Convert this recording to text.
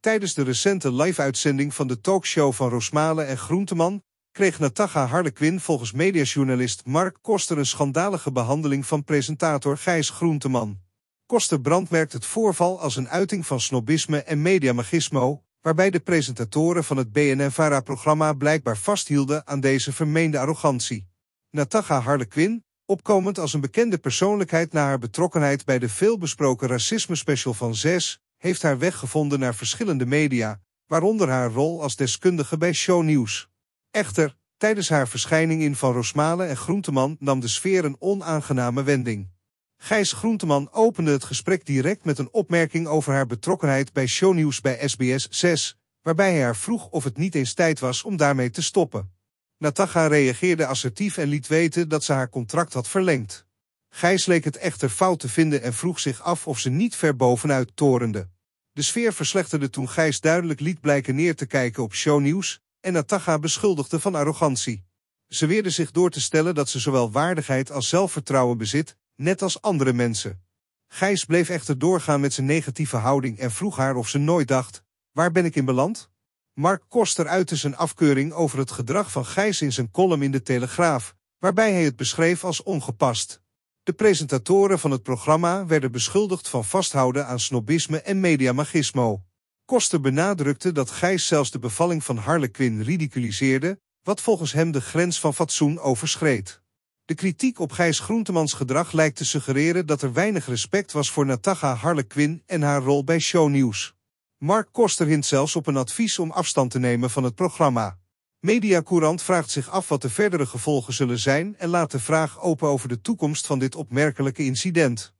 Tijdens de recente live-uitzending van de talkshow van Rosmalen en Groenteman kreeg Natacha Harlequin volgens mediajournalist Mark Koster een schandalige behandeling van presentator Gijs Groenteman. Koster brandmerkt het voorval als een uiting van snobisme en mediamagismo, waarbij de presentatoren van het BNNVARA-programma blijkbaar vasthielden aan deze vermeende arrogantie. Natacha Harlequin, opkomend als een bekende persoonlijkheid na haar betrokkenheid bij de veelbesproken racisme-special van 6, heeft haar weggevonden naar verschillende media, waaronder haar rol als deskundige bij Shownieuws. Echter, tijdens haar verschijning in Van Rosmalen en Groenteman nam de sfeer een onaangename wending. Gijs Groenteman opende het gesprek direct met een opmerking over haar betrokkenheid bij Shownieuws bij SBS 6, waarbij hij haar vroeg of het niet eens tijd was om daarmee te stoppen. Natacha reageerde assertief en liet weten dat ze haar contract had verlengd. Gijs leek het echter fout te vinden en vroeg zich af of ze niet ver bovenuit torende. De sfeer verslechterde toen Gijs duidelijk liet blijken neer te kijken op shownieuws en Natacha beschuldigde van arrogantie. Ze weerde zich door te stellen dat ze zowel waardigheid als zelfvertrouwen bezit, net als andere mensen. Gijs bleef echter doorgaan met zijn negatieve houding en vroeg haar of ze nooit dacht, waar ben ik in beland? Mark Koster uitte zijn afkeuring over het gedrag van Gijs in zijn column in de Telegraaf, waarbij hij het beschreef als ongepast. De presentatoren van het programma werden beschuldigd van vasthouden aan snobisme en mediamagismo. Koster benadrukte dat Gijs zelfs de bevalling van Harlequin ridiculiseerde, wat volgens hem de grens van fatsoen overschreed. De kritiek op Gijs Groentemans gedrag lijkt te suggereren dat er weinig respect was voor Natacha Harlequin en haar rol bij shownieuws. Mark Koster hint zelfs op een advies om afstand te nemen van het programma. Mediacourant vraagt zich af wat de verdere gevolgen zullen zijn en laat de vraag open over de toekomst van dit opmerkelijke incident.